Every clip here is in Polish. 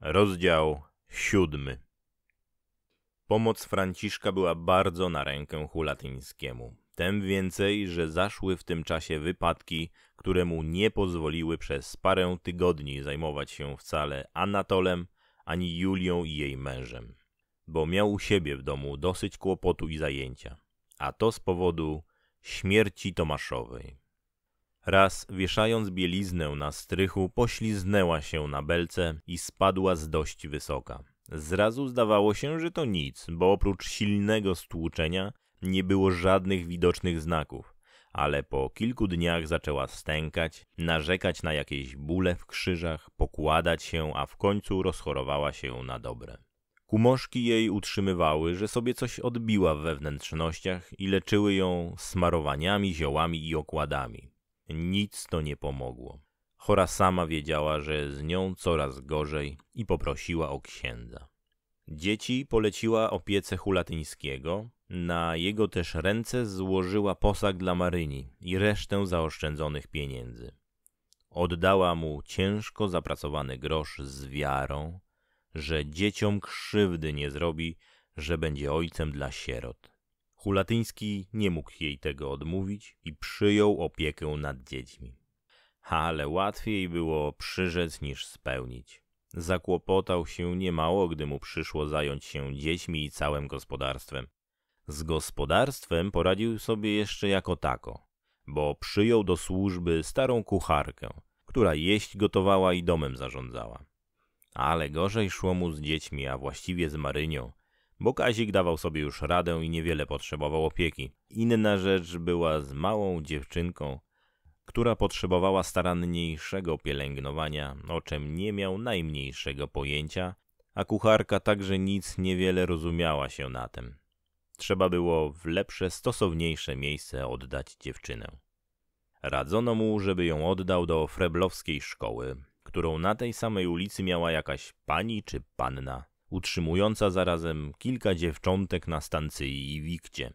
Rozdział siódmy. Pomoc Franciszka była bardzo na rękę Hulatyńskiemu. Tem więcej, że zaszły w tym czasie wypadki, które mu nie pozwoliły przez parę tygodni zajmować się wcale Anatolem ani Julią i jej mężem, bo miał u siebie w domu dosyć kłopotu i zajęcia, a to z powodu śmierci Tomaszowej. Raz, wieszając bieliznę na strychu, pośliznęła się na belce i spadła z dość wysoka. Zrazu zdawało się, że to nic, bo oprócz silnego stłuczenia nie było żadnych widocznych znaków. Ale po kilku dniach zaczęła stękać, narzekać na jakieś bóle w krzyżach, pokładać się, a w końcu rozchorowała się na dobre. Kumoszki jej utrzymywały, że sobie coś odbiła w wewnętrznościach i leczyły ją smarowaniami, ziołami i okładami. Nic to nie pomogło. Chora sama wiedziała, że z nią coraz gorzej i poprosiła o księdza. Dzieci poleciła opiece Hulatyńskiego, na jego też ręce złożyła posag dla Maryni i resztę zaoszczędzonych pieniędzy. Oddała mu ciężko zapracowany grosz z wiarą, że dzieciom krzywdy nie zrobi, że będzie ojcem dla sierot. Hulatyński nie mógł jej tego odmówić i przyjął opiekę nad dziećmi. Ale łatwiej było przyrzec niż spełnić. Zakłopotał się niemało, gdy mu przyszło zająć się dziećmi i całym gospodarstwem. Z gospodarstwem poradził sobie jeszcze jako tako, bo przyjął do służby starą kucharkę, która jeść gotowała i domem zarządzała. Ale gorzej szło mu z dziećmi, a właściwie z Marynią, bo Kazik dawał sobie już radę i niewiele potrzebował opieki. Inna rzecz była z małą dziewczynką, która potrzebowała staranniejszego pielęgnowania, o czym nie miał najmniejszego pojęcia, a kucharka także nic niewiele rozumiała się na tym. Trzeba było w lepsze, stosowniejsze miejsce oddać dziewczynę. Radzono mu, żeby ją oddał do freblowskiej szkoły, którą na tej samej ulicy miała jakaś pani czy panna utrzymująca zarazem kilka dziewczątek na stancyi i wikcie.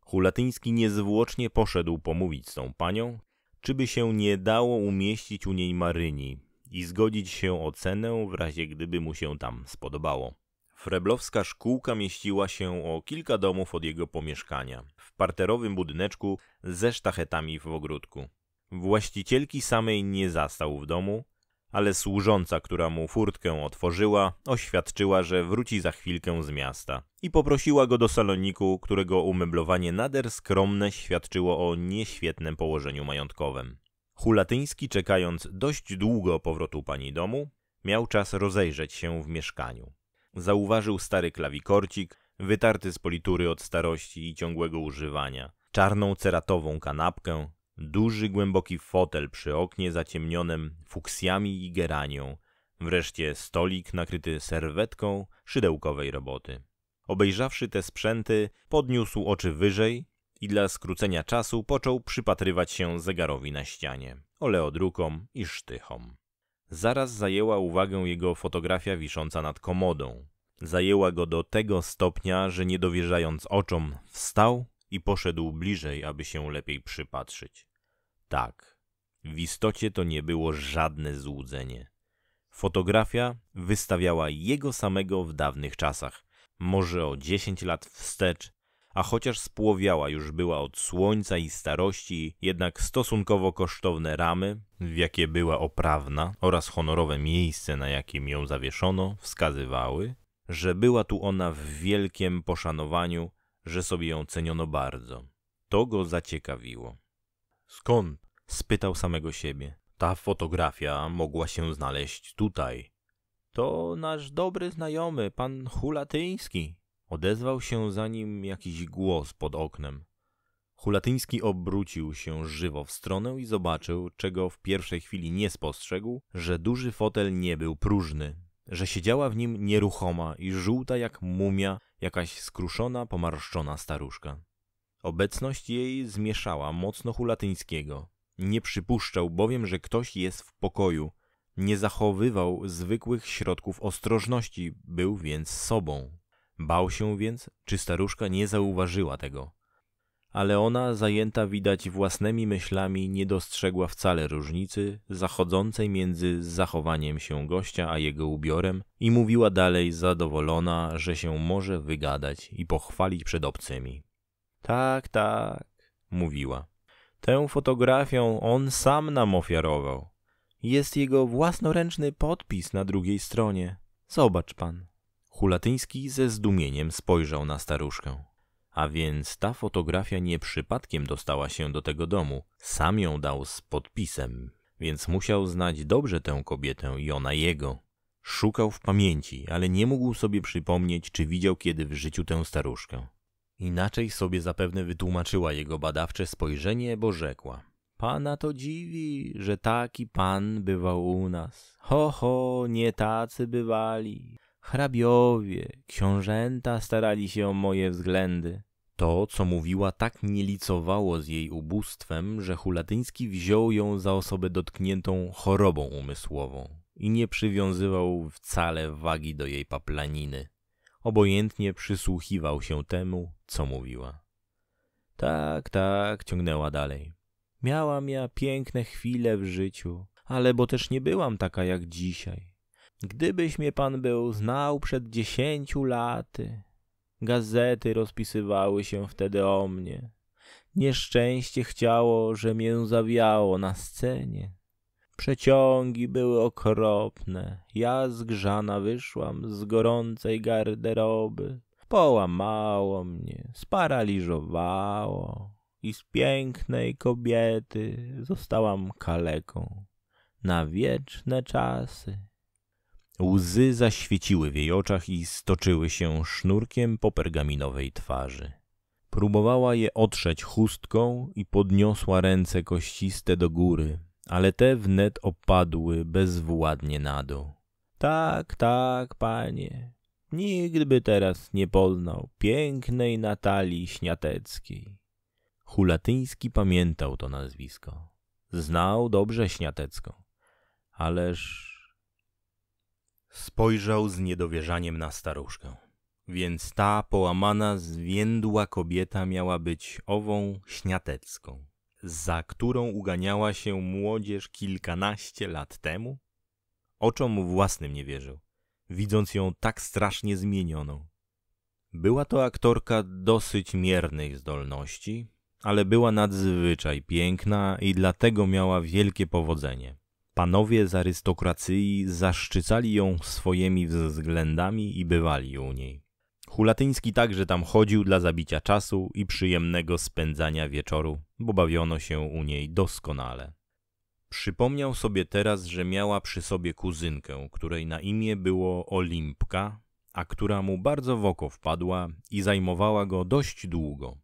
Hulatyński niezwłocznie poszedł pomówić z tą panią, czyby się nie dało umieścić u niej Maryni i zgodzić się o cenę, w razie gdyby mu się tam spodobało. Freblowska szkółka mieściła się o kilka domów od jego pomieszkania, w parterowym budyneczku ze sztachetami w ogródku. Właścicielki samej nie zastał w domu, ale służąca, która mu furtkę otworzyła, oświadczyła, że wróci za chwilkę z miasta i poprosiła go do saloniku, którego umeblowanie nader skromne świadczyło o nieświetnym położeniu majątkowym. Hulatyński, czekając dość długo powrotu pani domu, miał czas rozejrzeć się w mieszkaniu. Zauważył stary klawikorcik, wytarty z politury od starości i ciągłego używania, czarną ceratową kanapkę, Duży, głęboki fotel przy oknie zaciemnionym fuksjami i geranią. Wreszcie stolik nakryty serwetką szydełkowej roboty. Obejrzawszy te sprzęty, podniósł oczy wyżej i dla skrócenia czasu począł przypatrywać się zegarowi na ścianie, oleodrukom i sztychom. Zaraz zajęła uwagę jego fotografia wisząca nad komodą. Zajęła go do tego stopnia, że nie dowierzając oczom, wstał i poszedł bliżej, aby się lepiej przypatrzyć. Tak, w istocie to nie było żadne złudzenie. Fotografia wystawiała jego samego w dawnych czasach, może o dziesięć lat wstecz, a chociaż spłowiała już była od słońca i starości, jednak stosunkowo kosztowne ramy, w jakie była oprawna, oraz honorowe miejsce, na jakim ją zawieszono, wskazywały, że była tu ona w wielkim poszanowaniu, że sobie ją ceniono bardzo. To go zaciekawiło. Skąd? spytał samego siebie. Ta fotografia mogła się znaleźć tutaj. To nasz dobry znajomy, pan Hulatyński. Odezwał się za nim jakiś głos pod oknem. Hulatyński obrócił się żywo w stronę i zobaczył, czego w pierwszej chwili nie spostrzegł, że duży fotel nie był próżny, że siedziała w nim nieruchoma i żółta jak mumia jakaś skruszona, pomarszczona staruszka. Obecność jej zmieszała mocno Hulatyńskiego. Nie przypuszczał bowiem, że ktoś jest w pokoju. Nie zachowywał zwykłych środków ostrożności, był więc sobą. Bał się więc, czy staruszka nie zauważyła tego ale ona, zajęta widać własnymi myślami, nie dostrzegła wcale różnicy zachodzącej między zachowaniem się gościa a jego ubiorem i mówiła dalej zadowolona, że się może wygadać i pochwalić przed obcymi. Tak, tak, mówiła. Tę fotografię on sam nam ofiarował. Jest jego własnoręczny podpis na drugiej stronie. Zobacz pan. Hulatyński ze zdumieniem spojrzał na staruszkę. A więc ta fotografia nie przypadkiem dostała się do tego domu. Sam ją dał z podpisem, więc musiał znać dobrze tę kobietę i ona jego. Szukał w pamięci, ale nie mógł sobie przypomnieć, czy widział kiedy w życiu tę staruszkę. Inaczej sobie zapewne wytłumaczyła jego badawcze spojrzenie, bo rzekła. Pana to dziwi, że taki pan bywał u nas. Ho, ho, nie tacy bywali. Hrabiowie, książęta starali się o moje względy. To, co mówiła, tak nie licowało z jej ubóstwem, że Hulatyński wziął ją za osobę dotkniętą chorobą umysłową i nie przywiązywał wcale wagi do jej paplaniny. Obojętnie przysłuchiwał się temu, co mówiła. Tak, tak, ciągnęła dalej. Miałam ja piękne chwile w życiu, ale bo też nie byłam taka jak dzisiaj. Gdybyś mnie pan był znał przed dziesięciu laty, gazety rozpisywały się wtedy o mnie. Nieszczęście chciało, że mię zawiało na scenie. Przeciągi były okropne. Ja zgrzana wyszłam z gorącej garderoby. Połamało mnie, sparaliżowało i z pięknej kobiety zostałam kaleką na wieczne czasy. Łzy zaświeciły w jej oczach i stoczyły się sznurkiem po pergaminowej twarzy. Próbowała je otrzeć chustką i podniosła ręce kościste do góry, ale te wnet opadły bezwładnie na dół. Tak, tak, panie, nigdy by teraz nie poznał pięknej Natalii Śniateckiej. Hulatyński pamiętał to nazwisko. Znał dobrze Śniatecką, ależ Spojrzał z niedowierzaniem na staruszkę. Więc ta połamana, zwiędła kobieta miała być ową śniatecką, za którą uganiała się młodzież kilkanaście lat temu? Oczom własnym nie wierzył, widząc ją tak strasznie zmienioną. Była to aktorka dosyć miernych zdolności, ale była nadzwyczaj piękna i dlatego miała wielkie powodzenie. Panowie z arystokracji zaszczycali ją swoimi względami i bywali u niej. Hulatyński także tam chodził dla zabicia czasu i przyjemnego spędzania wieczoru, bo bawiono się u niej doskonale. Przypomniał sobie teraz, że miała przy sobie kuzynkę, której na imię było Olimpka, a która mu bardzo w oko wpadła i zajmowała go dość długo.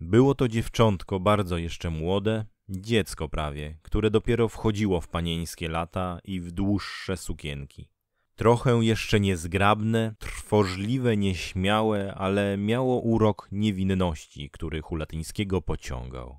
Było to dziewczątko bardzo jeszcze młode, Dziecko prawie, które dopiero wchodziło w panieńskie lata i w dłuższe sukienki. Trochę jeszcze niezgrabne, trwożliwe, nieśmiałe, ale miało urok niewinności, który Hulatyńskiego pociągał.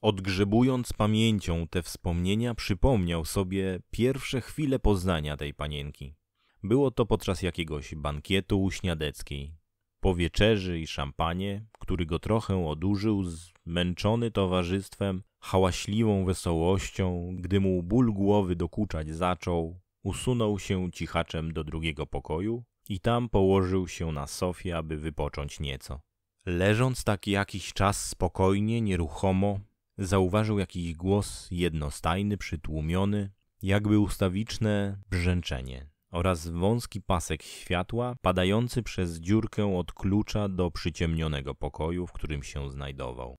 Odgrzebując pamięcią te wspomnienia, przypomniał sobie pierwsze chwile poznania tej panienki. Było to podczas jakiegoś bankietu u Śniadeckiej, po wieczerzy i szampanie, który go trochę odurzył, zmęczony towarzystwem, hałaśliwą wesołością, gdy mu ból głowy dokuczać zaczął, usunął się cichaczem do drugiego pokoju i tam położył się na sofie, aby wypocząć nieco. Leżąc tak jakiś czas spokojnie, nieruchomo, zauważył jakiś głos jednostajny, przytłumiony, jakby ustawiczne brzęczenie oraz wąski pasek światła padający przez dziurkę od klucza do przyciemnionego pokoju, w którym się znajdował.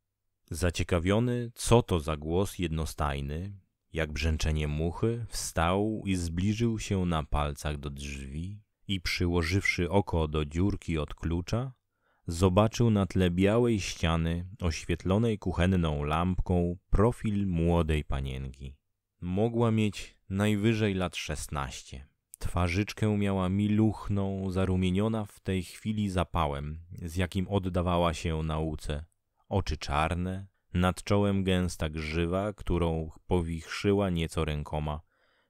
Zaciekawiony, co to za głos jednostajny, jak brzęczenie muchy, wstał i zbliżył się na palcach do drzwi i przyłożywszy oko do dziurki od klucza, zobaczył na tle białej ściany, oświetlonej kuchenną lampką, profil młodej panienki. Mogła mieć najwyżej lat szesnaście. Twarzyczkę miała miluchną, zarumieniona w tej chwili zapałem, z jakim oddawała się nauce. Oczy czarne, nad czołem gęsta grzywa, którą powichrzyła nieco rękoma,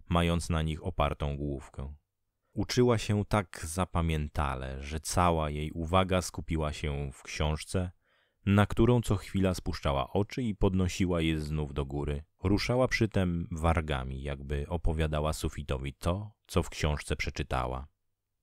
mając na nich opartą główkę. Uczyła się tak zapamiętale, że cała jej uwaga skupiła się w książce, na którą co chwila spuszczała oczy i podnosiła je znów do góry. Ruszała przytem wargami, jakby opowiadała sufitowi to, co w książce przeczytała.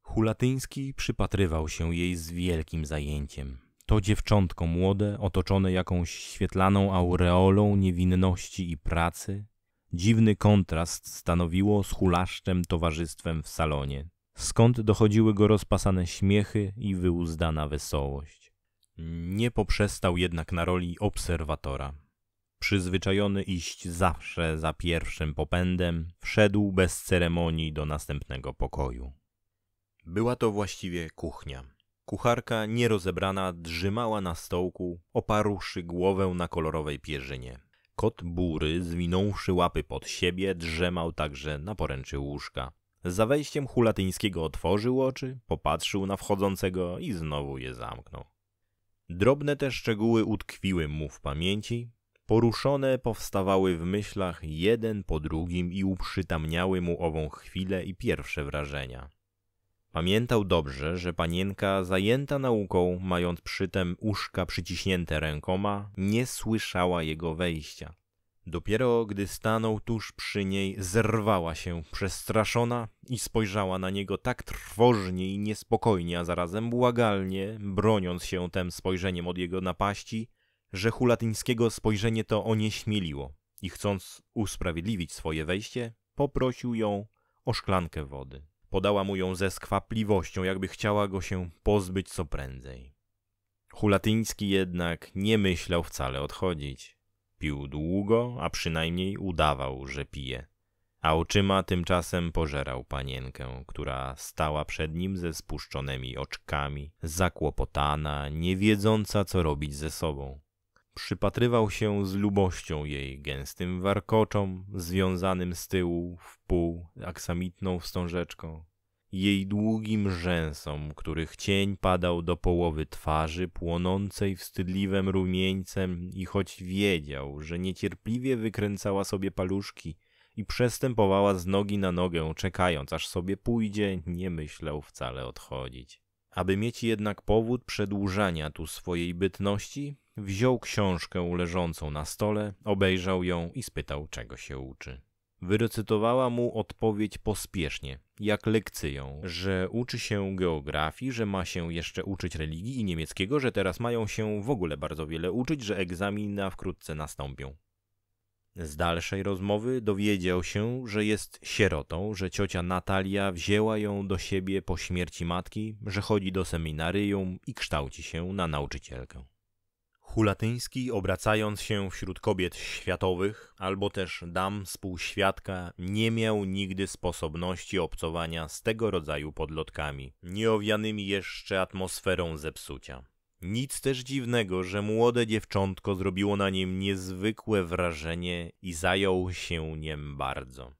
Hulatyński przypatrywał się jej z wielkim zajęciem. To dziewczątko młode, otoczone jakąś świetlaną aureolą niewinności i pracy, dziwny kontrast stanowiło z hulaszczem towarzystwem w salonie, skąd dochodziły go rozpasane śmiechy i wyuzdana wesołość. Nie poprzestał jednak na roli obserwatora przyzwyczajony iść zawsze za pierwszym popędem, wszedł bez ceremonii do następnego pokoju. Była to właściwie kuchnia. Kucharka nierozebrana drzymała na stołku, oparłszy głowę na kolorowej pierzynie. Kot bury, zwinąwszy łapy pod siebie, drzemał także na poręczy łóżka. Za wejściem hulatyńskiego otworzył oczy, popatrzył na wchodzącego i znowu je zamknął. Drobne te szczegóły utkwiły mu w pamięci, Poruszone powstawały w myślach jeden po drugim i uprzytamniały mu ową chwilę i pierwsze wrażenia. Pamiętał dobrze, że panienka, zajęta nauką, mając przytem uszka przyciśnięte rękoma, nie słyszała jego wejścia. Dopiero gdy stanął tuż przy niej, zerwała się, przestraszona i spojrzała na niego tak trwożnie i niespokojnie, a zarazem błagalnie, broniąc się tem spojrzeniem od jego napaści, że Hulatyńskiego spojrzenie to onieśmieliło i chcąc usprawiedliwić swoje wejście, poprosił ją o szklankę wody. Podała mu ją ze skwapliwością, jakby chciała go się pozbyć co prędzej. Hulatyński jednak nie myślał wcale odchodzić. Pił długo, a przynajmniej udawał, że pije. A oczyma tymczasem pożerał panienkę, która stała przed nim ze spuszczonymi oczkami, zakłopotana, nie wiedząca co robić ze sobą. Przypatrywał się z lubością jej gęstym warkoczom, związanym z tyłu w pół aksamitną wstążeczką, jej długim rzęsom, których cień padał do połowy twarzy, płonącej wstydliwym rumieńcem, i choć wiedział, że niecierpliwie wykręcała sobie paluszki i przestępowała z nogi na nogę, czekając aż sobie pójdzie, nie myślał wcale odchodzić. Aby mieć jednak powód przedłużania tu swojej bytności, wziął książkę leżącą na stole, obejrzał ją i spytał, czego się uczy. Wyrecytowała mu odpowiedź pospiesznie, jak lekcyją, że uczy się geografii, że ma się jeszcze uczyć religii i niemieckiego, że teraz mają się w ogóle bardzo wiele uczyć, że na wkrótce nastąpią. Z dalszej rozmowy dowiedział się, że jest sierotą, że ciocia Natalia wzięła ją do siebie po śmierci matki, że chodzi do seminaryjum i kształci się na nauczycielkę. Hulatyński, obracając się wśród kobiet światowych albo też dam współświadka, nie miał nigdy sposobności obcowania z tego rodzaju podlotkami, nieowianymi jeszcze atmosferą zepsucia. Nic też dziwnego, że młode dziewczątko zrobiło na nim niezwykłe wrażenie i zajął się niem bardzo.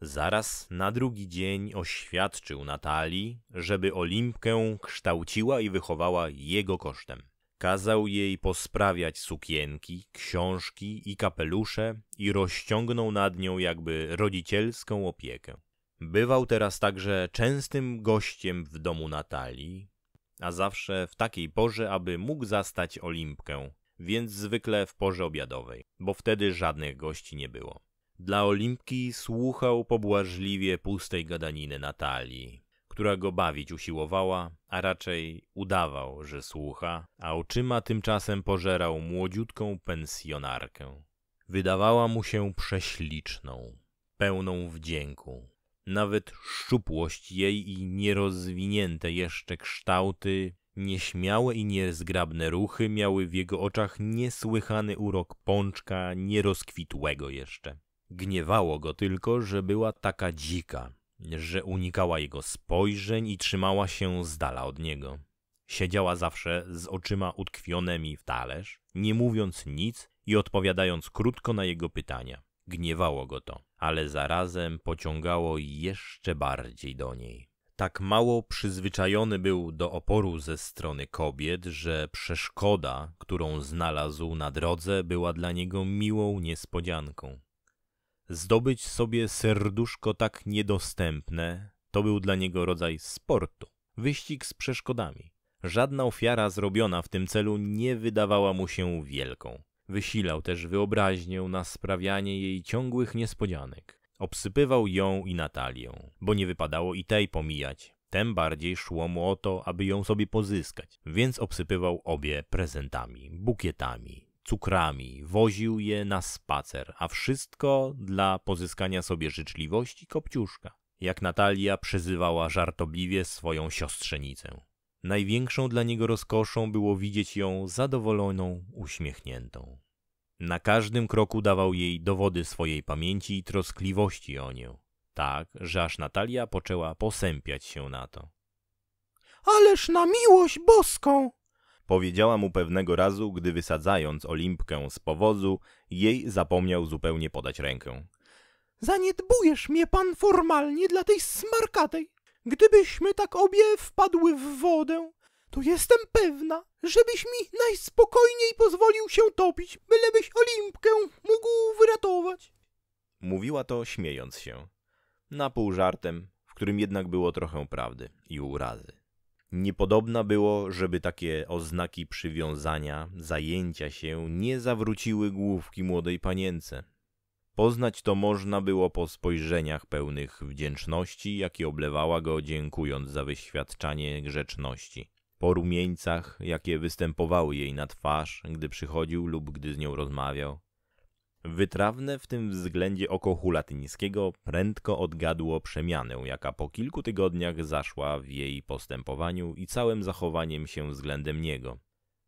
Zaraz na drugi dzień oświadczył Natalii, żeby Olimpkę kształciła i wychowała jego kosztem. Kazał jej posprawiać sukienki, książki i kapelusze i rozciągnął nad nią jakby rodzicielską opiekę. Bywał teraz także częstym gościem w domu Natalii, a zawsze w takiej porze, aby mógł zastać Olimpkę, więc zwykle w porze obiadowej, bo wtedy żadnych gości nie było. Dla Olimpki słuchał pobłażliwie pustej gadaniny Natalii, która go bawić usiłowała, a raczej udawał, że słucha, a oczyma tymczasem pożerał młodziutką pensjonarkę. Wydawała mu się prześliczną, pełną wdzięku, nawet szczupłość jej i nierozwinięte jeszcze kształty, nieśmiałe i niezgrabne ruchy miały w jego oczach niesłychany urok pączka nierozkwitłego jeszcze. Gniewało go tylko, że była taka dzika, że unikała jego spojrzeń i trzymała się z dala od niego. Siedziała zawsze z oczyma utkwionymi w talerz, nie mówiąc nic i odpowiadając krótko na jego pytania. Gniewało go to, ale zarazem pociągało jeszcze bardziej do niej. Tak mało przyzwyczajony był do oporu ze strony kobiet, że przeszkoda, którą znalazł na drodze, była dla niego miłą niespodzianką. Zdobyć sobie serduszko tak niedostępne to był dla niego rodzaj sportu, wyścig z przeszkodami. Żadna ofiara zrobiona w tym celu nie wydawała mu się wielką. Wysilał też wyobraźnię na sprawianie jej ciągłych niespodzianek. Obsypywał ją i Natalię, bo nie wypadało i tej pomijać. Tem bardziej szło mu o to, aby ją sobie pozyskać, więc obsypywał obie prezentami, bukietami, cukrami, woził je na spacer, a wszystko dla pozyskania sobie życzliwości Kopciuszka, jak Natalia przyzywała żartobliwie swoją siostrzenicę. Największą dla niego rozkoszą było widzieć ją zadowoloną, uśmiechniętą. Na każdym kroku dawał jej dowody swojej pamięci i troskliwości o nią, tak, że aż Natalia poczęła posępiać się na to. Ależ na miłość boską! Powiedziała mu pewnego razu, gdy wysadzając Olimpkę z powozu, jej zapomniał zupełnie podać rękę. Zaniedbujesz mnie pan formalnie dla tej smarkatej. Gdybyśmy tak obie wpadły w wodę, to jestem pewna, żebyś mi najspokojniej pozwolił się topić, bylebyś Olimpkę mógł wyratować. Mówiła to śmiejąc się, na pół żartem, w którym jednak było trochę prawdy i urazy. Niepodobna było, żeby takie oznaki przywiązania, zajęcia się nie zawróciły główki młodej panience. Poznać to można było po spojrzeniach pełnych wdzięczności, jakie oblewała go dziękując za wyświadczanie grzeczności po rumieńcach, jakie występowały jej na twarz, gdy przychodził lub gdy z nią rozmawiał. Wytrawne w tym względzie oko Hulatyńskiego prędko odgadło przemianę, jaka po kilku tygodniach zaszła w jej postępowaniu i całym zachowaniem się względem niego.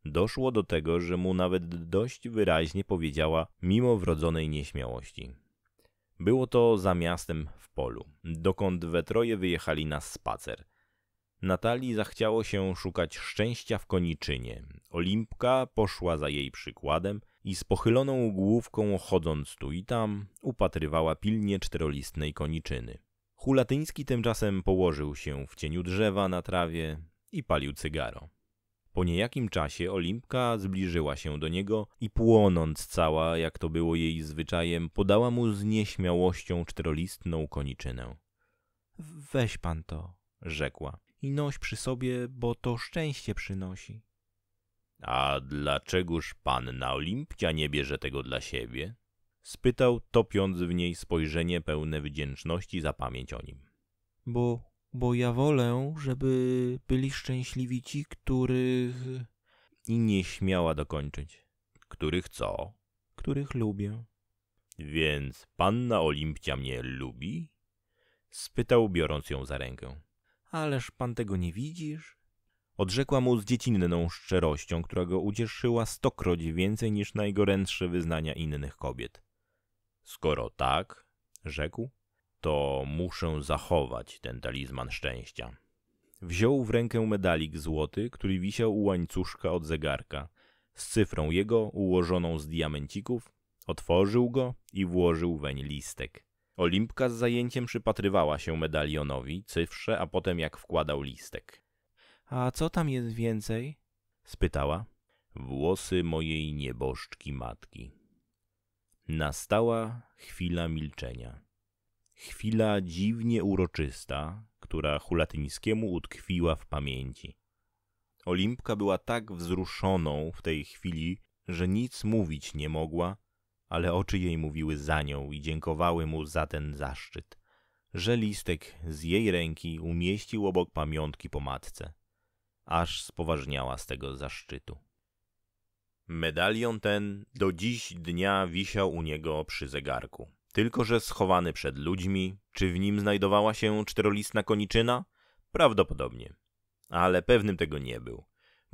Doszło do tego, że mu nawet dość wyraźnie powiedziała mimo wrodzonej nieśmiałości. Było to za miastem w polu, dokąd we troje wyjechali na spacer – Natalii zachciało się szukać szczęścia w koniczynie. Olimpka poszła za jej przykładem i z pochyloną główką chodząc tu i tam upatrywała pilnie czterolistnej koniczyny. Hulatyński tymczasem położył się w cieniu drzewa na trawie i palił cygaro. Po niejakim czasie Olimpka zbliżyła się do niego i płonąc cała, jak to było jej zwyczajem, podała mu z nieśmiałością czterolistną koniczynę. Weź pan to, rzekła i noś przy sobie, bo to szczęście przynosi. A dlaczegoż panna Olimpia nie bierze tego dla siebie? Spytał, topiąc w niej spojrzenie pełne wdzięczności za pamięć o nim. Bo, bo ja wolę, żeby byli szczęśliwi ci, których... I nie śmiała dokończyć. Których co? Których lubię. Więc panna Olimpcia mnie lubi? Spytał, biorąc ją za rękę. Ależ pan tego nie widzisz? Odrzekła mu z dziecinną szczerością, która go ucieszyła stokroć więcej niż najgorętsze wyznania innych kobiet. Skoro tak, rzekł, to muszę zachować ten talizman szczęścia. Wziął w rękę medalik złoty, który wisiał u łańcuszka od zegarka, z cyfrą jego ułożoną z diamencików, otworzył go i włożył weń listek. Olimpka z zajęciem przypatrywała się medalionowi, cyfrze, a potem jak wkładał listek. A co tam jest więcej? spytała. Włosy mojej nieboszczki matki. Nastała chwila milczenia. Chwila dziwnie uroczysta, która Hulatyńskiemu utkwiła w pamięci. Olimpka była tak wzruszoną w tej chwili, że nic mówić nie mogła, ale oczy jej mówiły za nią i dziękowały mu za ten zaszczyt, że listek z jej ręki umieścił obok pamiątki po matce. Aż spoważniała z tego zaszczytu. Medalion ten do dziś dnia wisiał u niego przy zegarku. Tylko, że schowany przed ludźmi, czy w nim znajdowała się czterolistna koniczyna? Prawdopodobnie. Ale pewnym tego nie był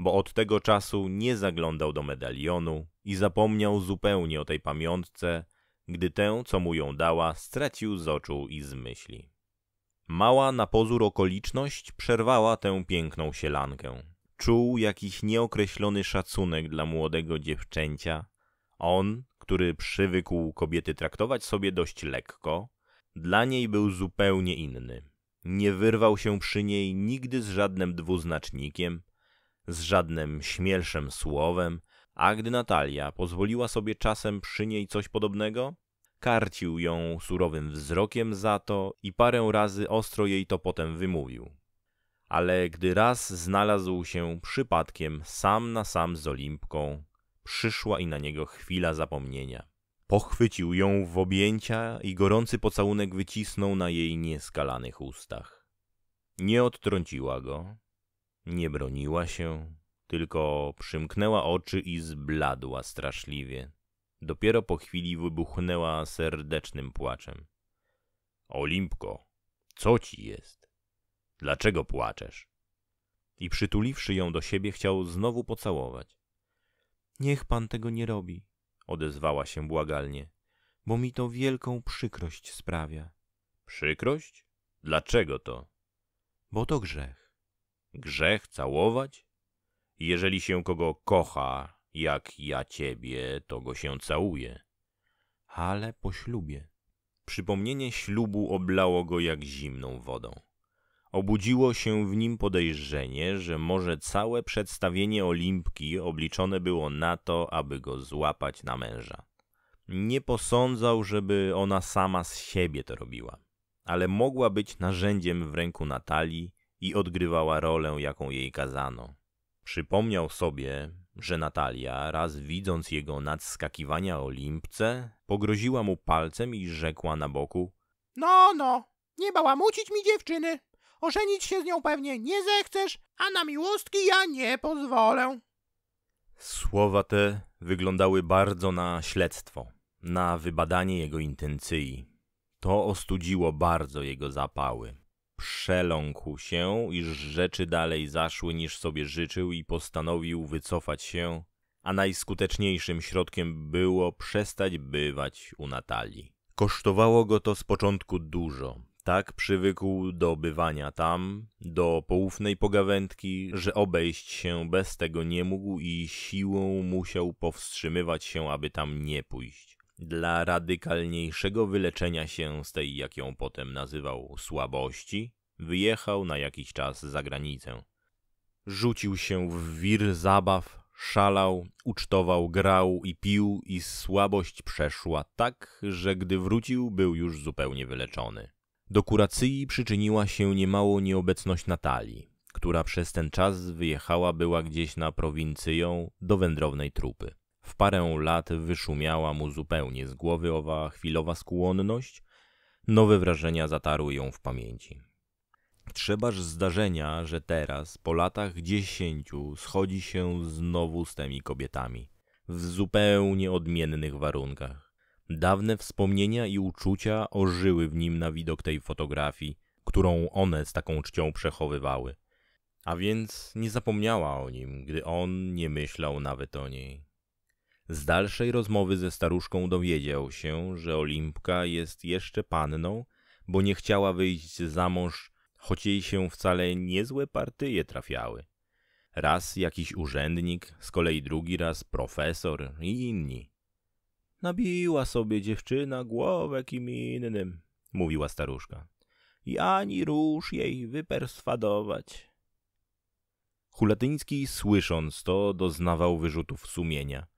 bo od tego czasu nie zaglądał do medalionu i zapomniał zupełnie o tej pamiątce, gdy tę, co mu ją dała, stracił z oczu i z myśli. Mała na pozór okoliczność przerwała tę piękną sielankę. Czuł jakiś nieokreślony szacunek dla młodego dziewczęcia. On, który przywykł kobiety traktować sobie dość lekko, dla niej był zupełnie inny. Nie wyrwał się przy niej nigdy z żadnym dwuznacznikiem, z żadnym śmielszym słowem, a gdy Natalia pozwoliła sobie czasem przy niej coś podobnego, karcił ją surowym wzrokiem za to i parę razy ostro jej to potem wymówił. Ale gdy raz znalazł się przypadkiem sam na sam z Olimpką, przyszła i na niego chwila zapomnienia. Pochwycił ją w objęcia i gorący pocałunek wycisnął na jej nieskalanych ustach. Nie odtrąciła go, nie broniła się, tylko przymknęła oczy i zbladła straszliwie. Dopiero po chwili wybuchnęła serdecznym płaczem. Olimpko, co ci jest? Dlaczego płaczesz? I przytuliwszy ją do siebie, chciał znowu pocałować. Niech pan tego nie robi, odezwała się błagalnie, bo mi to wielką przykrość sprawia. Przykrość? Dlaczego to? Bo to grzech grzech całować? Jeżeli się kogo kocha, jak ja ciebie, to go się całuje. Ale po ślubie. Przypomnienie ślubu oblało go jak zimną wodą. Obudziło się w nim podejrzenie, że może całe przedstawienie Olimpki obliczone było na to, aby go złapać na męża. Nie posądzał, żeby ona sama z siebie to robiła, ale mogła być narzędziem w ręku Natalii i odgrywała rolę, jaką jej kazano. Przypomniał sobie, że Natalia, raz widząc jego nadskakiwania o limpce, pogroziła mu palcem i rzekła na boku: No, no, nie bałamucić mi dziewczyny. Ożenić się z nią pewnie nie zechcesz, a na miłostki ja nie pozwolę. Słowa te wyglądały bardzo na śledztwo, na wybadanie jego intencji. To ostudziło bardzo jego zapały przeląkł się, iż rzeczy dalej zaszły niż sobie życzył i postanowił wycofać się, a najskuteczniejszym środkiem było przestać bywać u Natalii. Kosztowało go to z początku dużo. Tak przywykł do bywania tam, do poufnej pogawędki, że obejść się bez tego nie mógł i siłą musiał powstrzymywać się, aby tam nie pójść dla radykalniejszego wyleczenia się z tej, jak ją potem nazywał, słabości, wyjechał na jakiś czas za granicę. Rzucił się w wir zabaw, szalał, ucztował, grał i pił, i słabość przeszła tak, że gdy wrócił, był już zupełnie wyleczony. Do kuracyi przyczyniła się niemało nieobecność Natalii, która przez ten czas wyjechała była gdzieś na prowincyją do wędrownej trupy. W parę lat wyszumiała mu zupełnie z głowy owa chwilowa skłonność, nowe wrażenia zatarły ją w pamięci. Trzebaż zdarzenia, że teraz, po latach dziesięciu, schodzi się znowu z tymi kobietami, w zupełnie odmiennych warunkach. Dawne wspomnienia i uczucia ożyły w nim na widok tej fotografii, którą one z taką czcią przechowywały. A więc nie zapomniała o nim, gdy on nie myślał nawet o niej. Z dalszej rozmowy ze staruszką dowiedział się, że Olimpka jest jeszcze panną, bo nie chciała wyjść za mąż, choć jej się wcale niezłe partyje trafiały. Raz jakiś urzędnik, z kolei drugi raz profesor i inni. Nabiła sobie dziewczyna głowę kim innym, mówiła staruszka. I ani rusz jej wyperswadować. Hulatyński słysząc to doznawał wyrzutów sumienia –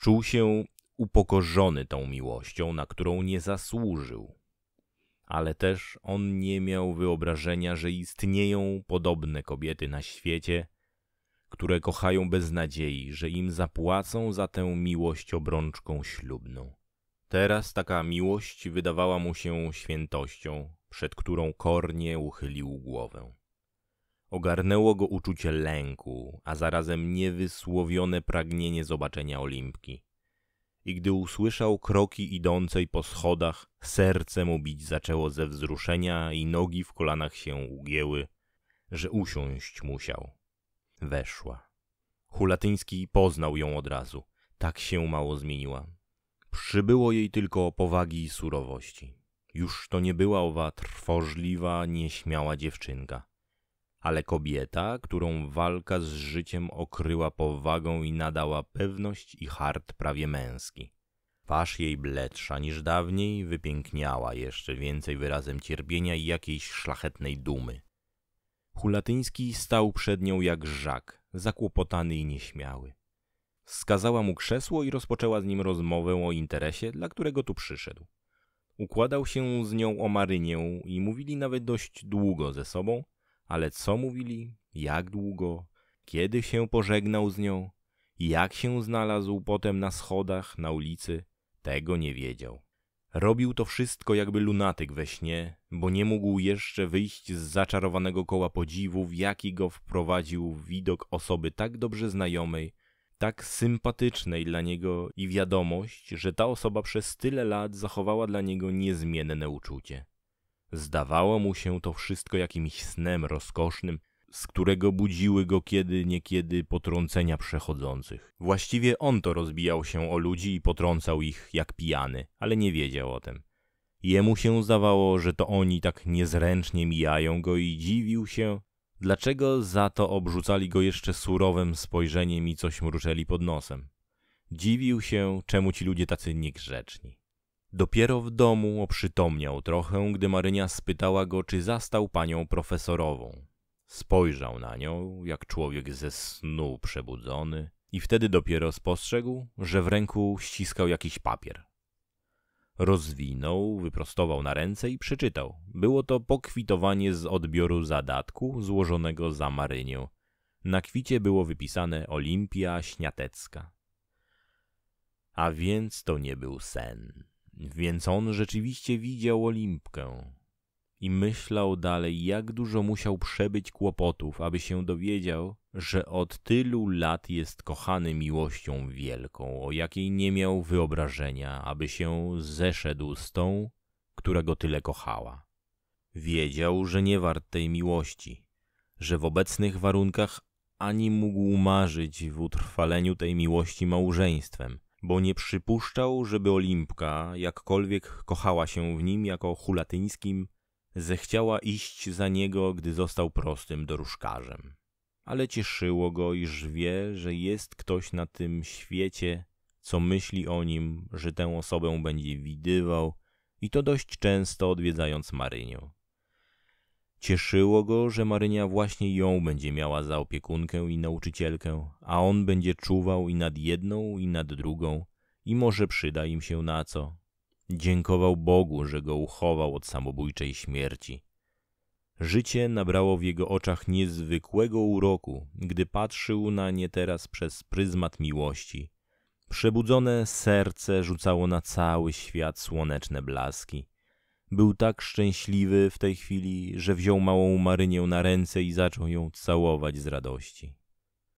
Czuł się upokorzony tą miłością, na którą nie zasłużył. Ale też on nie miał wyobrażenia, że istnieją podobne kobiety na świecie, które kochają bez nadziei, że im zapłacą za tę miłość obrączką ślubną. Teraz taka miłość wydawała mu się świętością, przed którą kornie uchylił głowę. Ogarnęło go uczucie lęku, a zarazem niewysłowione pragnienie zobaczenia Olimpki. I gdy usłyszał kroki idącej po schodach, serce mu bić zaczęło ze wzruszenia i nogi w kolanach się ugięły, że usiąść musiał. Weszła. Hulatyński poznał ją od razu. Tak się mało zmieniła. Przybyło jej tylko powagi i surowości. Już to nie była owa trwożliwa, nieśmiała dziewczynka ale kobieta, którą walka z życiem okryła powagą i nadała pewność i hart prawie męski. Twarz jej bledsza niż dawniej wypiękniała jeszcze więcej wyrazem cierpienia i jakiejś szlachetnej dumy. Hulatyński stał przed nią jak żak, zakłopotany i nieśmiały. Skazała mu krzesło i rozpoczęła z nim rozmowę o interesie, dla którego tu przyszedł. Układał się z nią o marynię i mówili nawet dość długo ze sobą, ale co mówili, jak długo, kiedy się pożegnał z nią jak się znalazł potem na schodach, na ulicy, tego nie wiedział. Robił to wszystko jakby lunatyk we śnie, bo nie mógł jeszcze wyjść z zaczarowanego koła podziwu, w jaki go wprowadził widok osoby tak dobrze znajomej, tak sympatycznej dla niego i wiadomość, że ta osoba przez tyle lat zachowała dla niego niezmienne uczucie. Zdawało mu się to wszystko jakimś snem rozkosznym, z którego budziły go kiedy niekiedy potrącenia przechodzących. Właściwie on to rozbijał się o ludzi i potrącał ich jak pijany, ale nie wiedział o tym. Jemu się zdawało, że to oni tak niezręcznie mijają go i dziwił się, dlaczego za to obrzucali go jeszcze surowym spojrzeniem i coś mruczeli pod nosem. Dziwił się, czemu ci ludzie tacy niegrzeczni. Dopiero w domu oprzytomniał trochę, gdy Marynia spytała go, czy zastał panią profesorową. Spojrzał na nią, jak człowiek ze snu przebudzony, i wtedy dopiero spostrzegł, że w ręku ściskał jakiś papier. Rozwinął, wyprostował na ręce i przeczytał. Było to pokwitowanie z odbioru zadatku złożonego za Marynię. Na kwicie było wypisane Olimpia Śniatecka. A więc to nie był sen. Więc on rzeczywiście widział Olimpkę i myślał dalej, jak dużo musiał przebyć kłopotów, aby się dowiedział, że od tylu lat jest kochany miłością wielką, o jakiej nie miał wyobrażenia, aby się zeszedł z tą, która go tyle kochała. Wiedział, że nie wart tej miłości, że w obecnych warunkach ani mógł marzyć w utrwaleniu tej miłości małżeństwem, bo nie przypuszczał, żeby Olimpka, jakkolwiek kochała się w nim jako hulatyńskim, zechciała iść za niego, gdy został prostym doruszkarzem. Ale cieszyło go, iż wie, że jest ktoś na tym świecie, co myśli o nim, że tę osobę będzie widywał i to dość często odwiedzając Marynię. Cieszyło go, że Marynia właśnie ją będzie miała za opiekunkę i nauczycielkę, a on będzie czuwał i nad jedną, i nad drugą, i może przyda im się na co. Dziękował Bogu, że go uchował od samobójczej śmierci. Życie nabrało w jego oczach niezwykłego uroku, gdy patrzył na nie teraz przez pryzmat miłości. Przebudzone serce rzucało na cały świat słoneczne blaski. Był tak szczęśliwy w tej chwili, że wziął małą Marynię na ręce i zaczął ją całować z radości.